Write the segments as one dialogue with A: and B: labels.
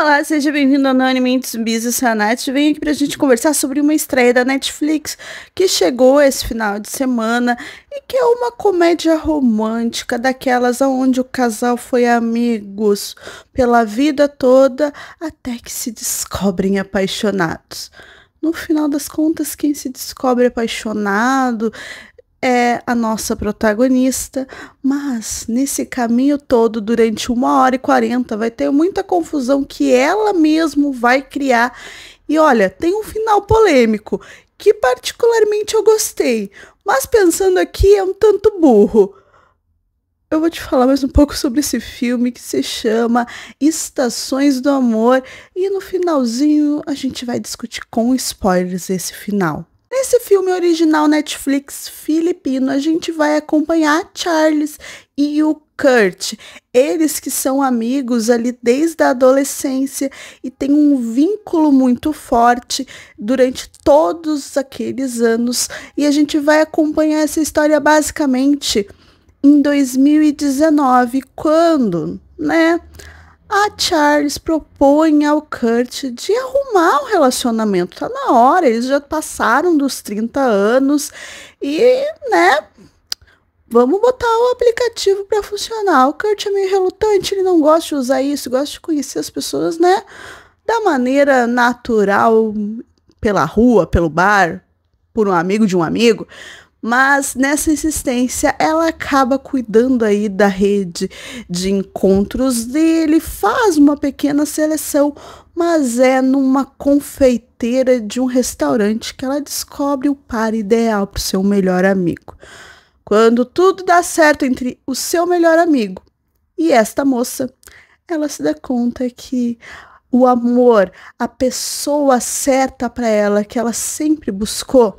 A: Olá, seja bem-vindo ao No Business Tsubisa Sanat. Venho aqui pra gente conversar sobre uma estreia da Netflix que chegou esse final de semana e que é uma comédia romântica daquelas onde o casal foi amigos pela vida toda até que se descobrem apaixonados no final das contas, quem se descobre apaixonado é a nossa protagonista, mas nesse caminho todo, durante uma hora e quarenta, vai ter muita confusão que ela mesmo vai criar. E olha, tem um final polêmico que particularmente eu gostei, mas pensando aqui é um tanto burro. Eu vou te falar mais um pouco sobre esse filme que se chama Estações do Amor e no finalzinho a gente vai discutir com spoilers esse final. Nesse filme original Netflix filipino, a gente vai acompanhar Charles e o Kurt. Eles que são amigos ali desde a adolescência e têm um vínculo muito forte durante todos aqueles anos. E a gente vai acompanhar essa história basicamente em 2019, quando, né? a Charles propõe ao Kurt de arrumar o relacionamento. Tá na hora, eles já passaram dos 30 anos e, né, vamos botar o aplicativo para funcionar. O Kurt é meio relutante, ele não gosta de usar isso, gosta de conhecer as pessoas, né, da maneira natural, pela rua, pelo bar, por um amigo de um amigo. Mas nessa insistência, ela acaba cuidando aí da rede de encontros dele, faz uma pequena seleção, mas é numa confeiteira de um restaurante que ela descobre o par ideal para o seu melhor amigo. Quando tudo dá certo entre o seu melhor amigo e esta moça, ela se dá conta que o amor, a pessoa certa para ela que ela sempre buscou,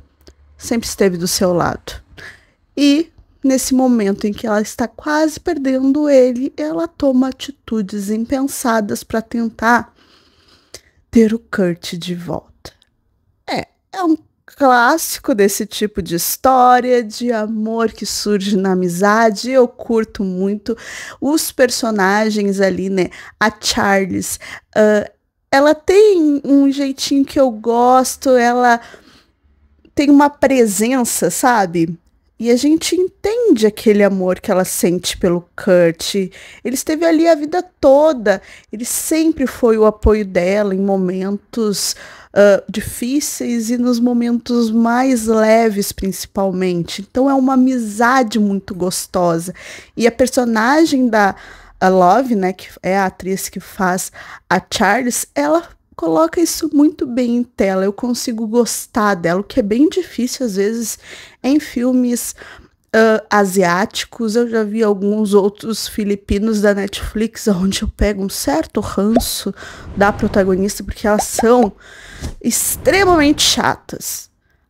A: sempre esteve do seu lado. E nesse momento em que ela está quase perdendo ele, ela toma atitudes impensadas para tentar ter o Kurt de volta. É, é um clássico desse tipo de história de amor que surge na amizade. Eu curto muito os personagens ali, né? A Charles, uh, ela tem um jeitinho que eu gosto, ela tem uma presença, sabe? E a gente entende aquele amor que ela sente pelo Kurt. Ele esteve ali a vida toda. Ele sempre foi o apoio dela em momentos uh, difíceis e nos momentos mais leves, principalmente. Então é uma amizade muito gostosa. E a personagem da a Love, né, que é a atriz que faz a Charles, ela coloca isso muito bem em tela. Eu consigo gostar dela, o que é bem difícil às vezes em filmes uh, asiáticos. Eu já vi alguns outros filipinos da Netflix, onde eu pego um certo ranço da protagonista, porque elas são extremamente chatas.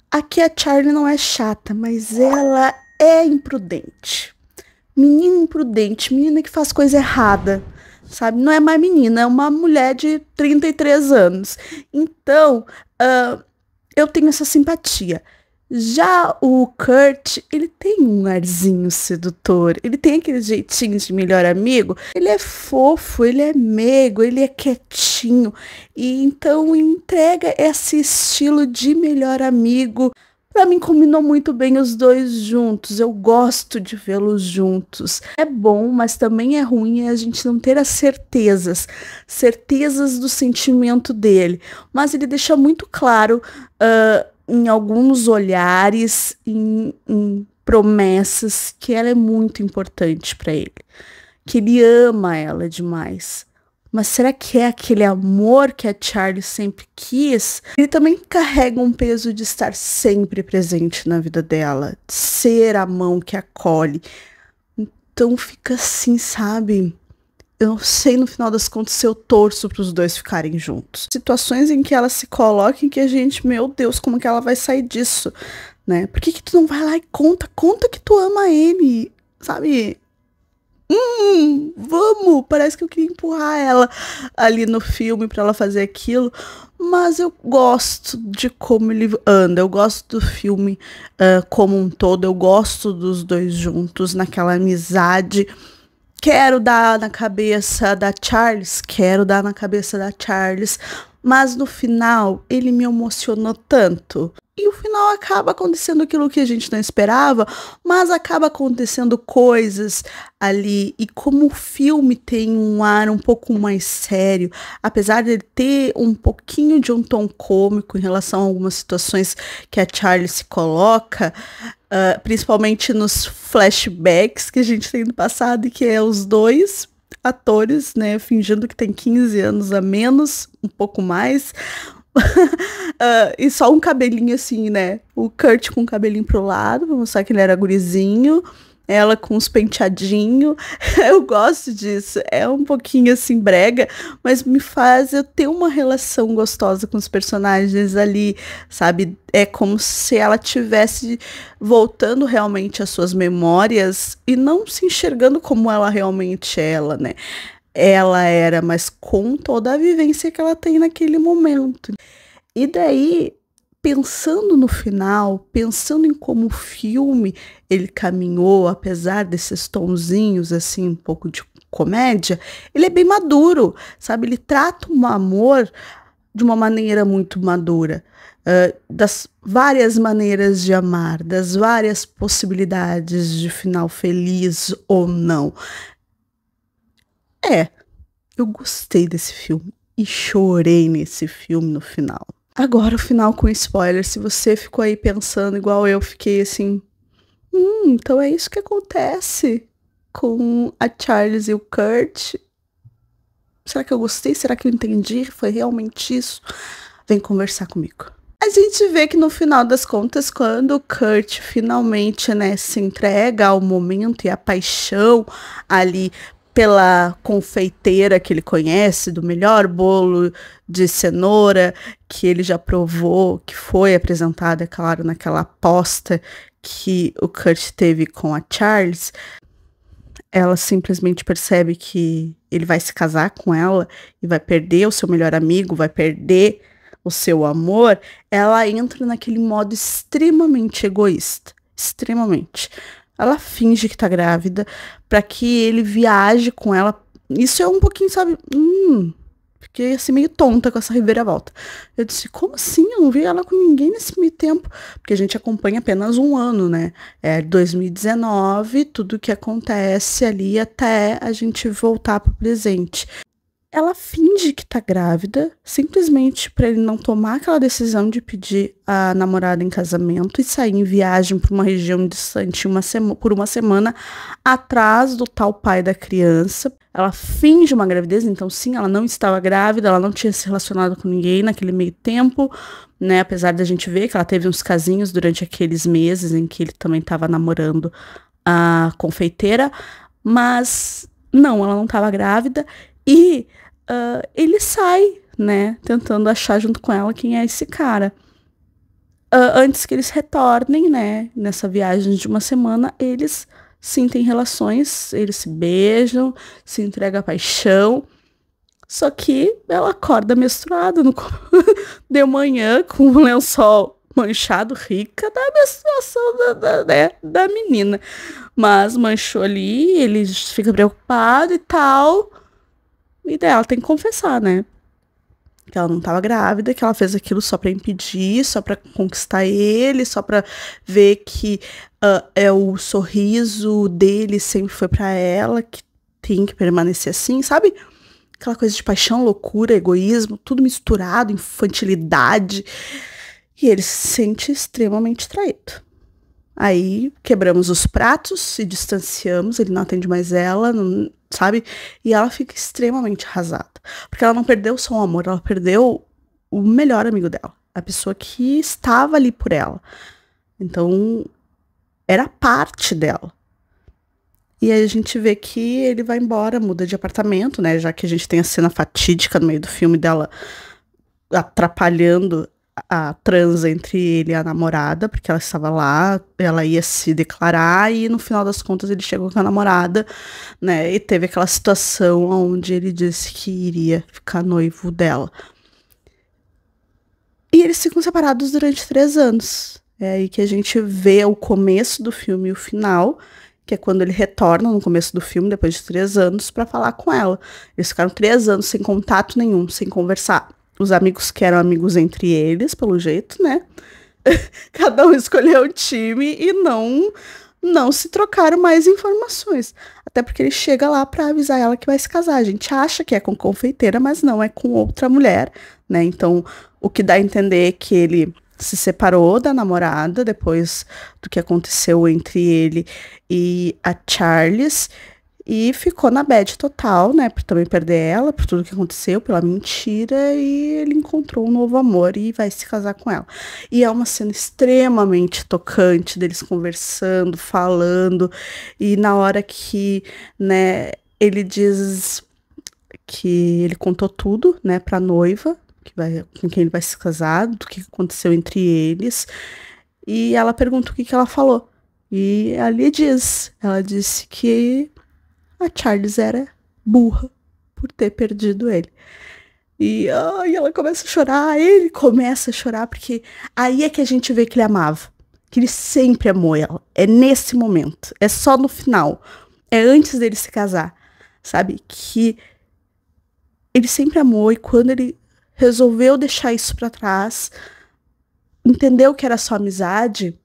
A: Aqui a Charlie não é chata, mas ela é imprudente. Menina imprudente, menina que faz coisa errada sabe? Não é mais menina, é uma mulher de 33 anos. Então, uh, eu tenho essa simpatia. Já o Kurt, ele tem um arzinho sedutor, ele tem aquele jeitinho de melhor amigo, ele é fofo, ele é meigo, ele é quietinho, e então entrega esse estilo de melhor amigo Pra mim combinou muito bem os dois juntos. Eu gosto de vê-los juntos. É bom, mas também é ruim a gente não ter as certezas, certezas do sentimento dele. Mas ele deixa muito claro uh, em alguns olhares, em, em promessas, que ela é muito importante para ele, que ele ama ela demais. Mas será que é aquele amor que a Charlie sempre quis? Ele também carrega um peso de estar sempre presente na vida dela, de ser a mão que acolhe. Então fica assim, sabe? Eu não sei no final das contas se eu torço para os dois ficarem juntos. Situações em que ela se coloca em que a gente, meu Deus, como que ela vai sair disso, né? Por que, que tu não vai lá e conta? Conta que tu ama ele, sabe? hum, vamos, parece que eu queria empurrar ela ali no filme para ela fazer aquilo, mas eu gosto de como ele anda, eu gosto do filme uh, como um todo, eu gosto dos dois juntos naquela amizade. Quero dar na cabeça da Charles, quero dar na cabeça da Charles, mas no final ele me emocionou tanto. E o final acaba acontecendo aquilo que a gente não esperava, mas acaba acontecendo coisas ali. E como o filme tem um ar um pouco mais sério, apesar de ele ter um pouquinho de um tom cômico em relação a algumas situações que a Charlie se coloca, uh, principalmente nos flashbacks que a gente tem no passado, que é os dois atores, né, fingindo que tem 15 anos a menos, um pouco mais. uh, e só um cabelinho assim, né? O Kurt com o cabelinho pro lado, vamos mostrar que ele era gurizinho ela com os penteadinhos. Eu gosto disso. É um pouquinho assim brega, mas me faz eu ter uma relação gostosa com os personagens ali, sabe? É como se ela tivesse voltando realmente às suas memórias e não se enxergando como ela realmente é ela, né? Ela era, mas com toda a vivência que ela tem naquele momento. E daí pensando no final, pensando em como o filme ele caminhou, apesar desses tonzinhos assim, um pouco de comédia, ele é bem maduro, sabe? Ele trata um amor de uma maneira muito madura, uh, das várias maneiras de amar, das várias possibilidades de final feliz ou não. É, eu gostei desse filme e chorei nesse filme no final. Agora o final com spoiler. Se você ficou aí pensando igual eu fiquei assim. Hum, então é isso que acontece com a Charles e o Kurt. Será que eu gostei? Será que eu entendi? Foi realmente isso? Vem conversar comigo. A gente vê que no final das contas, quando o Kurt finalmente né, se entrega ao momento e à paixão ali pela confeiteira que ele conhece, do melhor bolo de cenoura que ele já provou, que foi apresentada, é claro, naquela aposta que o Kurt teve com a Charles, ela simplesmente percebe que ele vai se casar com ela e vai perder o seu melhor amigo, vai perder o seu amor, ela entra naquele modo extremamente egoísta. Extremamente. Ela finge que tá grávida para que ele viaje com ela. Isso é um pouquinho, sabe? Hum, fiquei assim meio tonta com essa volta Eu disse, como assim? Eu não vi ela com ninguém nesse meio tempo. Porque a gente acompanha apenas um ano, né? É 2019, tudo que acontece ali até a gente voltar pro presente ela finge que tá grávida, simplesmente para ele não tomar aquela decisão de pedir a namorada em casamento e sair em viagem para uma região distante uma por uma semana atrás do tal pai da criança. Ela finge uma gravidez, então sim, ela não estava grávida, ela não tinha se relacionado com ninguém naquele meio tempo, né? Apesar da gente ver que ela teve uns casinhos durante aqueles meses em que ele também estava namorando a confeiteira, mas não, ela não estava grávida e uh, ele sai, né? Tentando achar junto com ela quem é esse cara. Uh, antes que eles retornem, né? Nessa viagem de uma semana, eles sim relações, eles se beijam, se entregam à paixão. Só que ela acorda menstruada no... de manhã com um lençol manchado, rica da menstruação da, da, né, da menina. Mas manchou ali, ele fica preocupado e tal ideal daí ela tem que confessar, né? Que ela não estava grávida, que ela fez aquilo só para impedir, só para conquistar ele, só para ver que uh, é o sorriso dele sempre foi para ela, que tem que permanecer assim, sabe? Aquela coisa de paixão, loucura, egoísmo, tudo misturado, infantilidade. E ele se sente extremamente traído. Aí quebramos os pratos, se distanciamos, ele não atende mais ela, não, sabe? E ela fica extremamente arrasada. Porque ela não perdeu só o amor, ela perdeu o melhor amigo dela. A pessoa que estava ali por ela. Então, era parte dela. E aí a gente vê que ele vai embora, muda de apartamento, né? Já que a gente tem a cena fatídica no meio do filme dela atrapalhando a trans entre ele e a namorada, porque ela estava lá, ela ia se declarar e no final das contas ele chegou com a namorada, né? E teve aquela situação onde ele disse que iria ficar noivo dela. E eles ficam separados durante três anos. É aí que a gente vê o começo do filme e o final, que é quando ele retorna no começo do filme, depois de três anos, para falar com ela. Eles ficaram três anos sem contato nenhum, sem conversar os amigos que eram amigos entre eles, pelo jeito, né? Cada um escolheu o time e não não se trocaram mais informações. Até porque ele chega lá para avisar ela que vai se casar. A gente acha que é com confeiteira, mas não, é com outra mulher, né? Então, o que dá a entender é que ele se separou da namorada depois do que aconteceu entre ele e a Charles. E ficou na bad total, né? Por também perder ela, por tudo que aconteceu, pela mentira. E ele encontrou um novo amor e vai se casar com ela. E é uma cena extremamente tocante deles conversando, falando. E na hora que, né, ele diz que ele contou tudo, né, pra noiva, que vai, com quem ele vai se casar, do que aconteceu entre eles. E ela pergunta o que, que ela falou. E ali diz, ela disse que a Charles era burra por ter perdido ele. E, oh, e ela começa a chorar, ele começa a chorar, porque aí é que a gente vê que ele amava. Que ele sempre amou ela. É nesse momento. É só no final. É antes dele se casar. Sabe? Que ele sempre amou e quando ele resolveu deixar isso para trás, entendeu que era só amizade,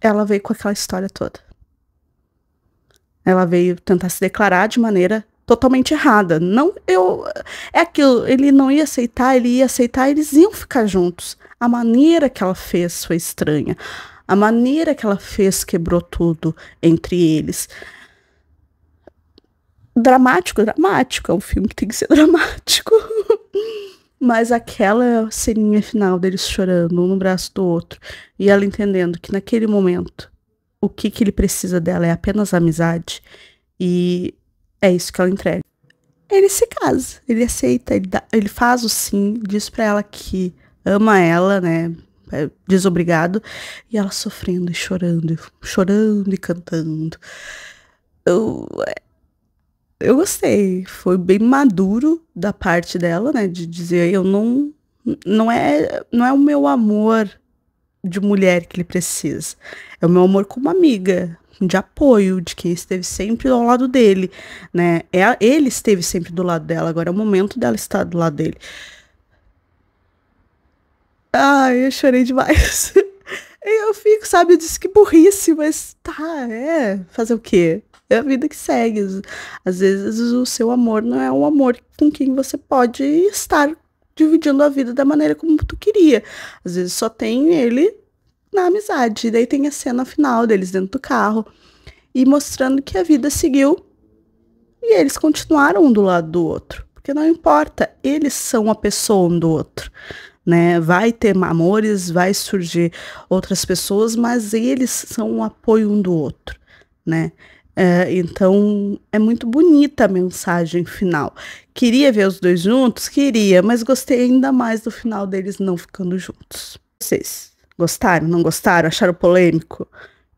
A: ela veio com aquela história toda. Ela veio tentar se declarar de maneira totalmente errada. Não, eu é aquilo, ele não ia aceitar, ele ia aceitar, eles iam ficar juntos. A maneira que ela fez foi estranha. A maneira que ela fez quebrou tudo entre eles. Dramático, dramático, é um filme que tem que ser dramático. Mas aquela ceninha final deles chorando um no braço do outro e ela entendendo que naquele momento o que, que ele precisa dela é apenas amizade. E é isso que ela entrega. Ele se casa, ele aceita, ele, dá, ele faz o sim, diz para ela que ama ela, né? É desobrigado. E ela sofrendo e chorando, chorando e cantando. Eu, é, eu gostei. Foi bem maduro da parte dela, né? De dizer, eu não. Não é, não é o meu amor de mulher que ele precisa. É o meu amor como amiga, de apoio, de quem esteve sempre ao lado dele, né? É, ele esteve sempre do lado dela, agora é o momento dela estar do lado dele. Ai, eu chorei demais. eu fico, sabe, eu disse que burrice, mas tá, é, fazer o quê? É a vida que segue. Às vezes o seu amor não é um amor com quem você pode estar dividindo a vida da maneira como tu queria. Às vezes só tem ele na amizade. E daí tem a cena final deles dentro do carro e mostrando que a vida seguiu e eles continuaram um do lado do outro. Porque não importa, eles são a pessoa um do outro. Né? Vai ter amores, vai surgir outras pessoas, mas eles são um apoio um do outro, né? É, então é muito bonita a mensagem final. Queria ver os dois juntos? Queria, mas gostei ainda mais do final deles não ficando juntos. Vocês gostaram? Não gostaram? Acharam polêmico? O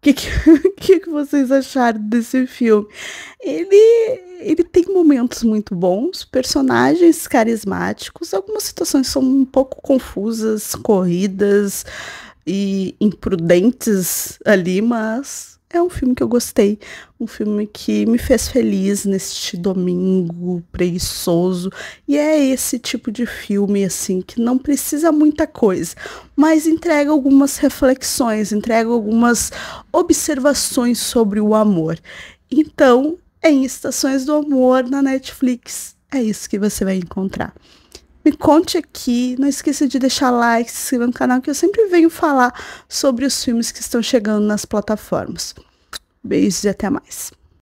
A: que, que, que, vocês acharam desse filme? Ele, ele tem momentos muito bons, personagens carismáticos, algumas situações são um pouco confusas, corridas e imprudentes ali, mas é um filme que eu gostei, um filme que me fez feliz neste domingo preguiçoso. E é esse tipo de filme assim que não precisa muita coisa, mas entrega algumas reflexões, entrega algumas observações sobre o amor. Então, em Estações do Amor na Netflix, é isso que você vai encontrar me conte aqui. Não esqueça de deixar like, se inscrever no canal, que eu sempre venho falar sobre os filmes que estão chegando nas plataformas. Beijos e até mais.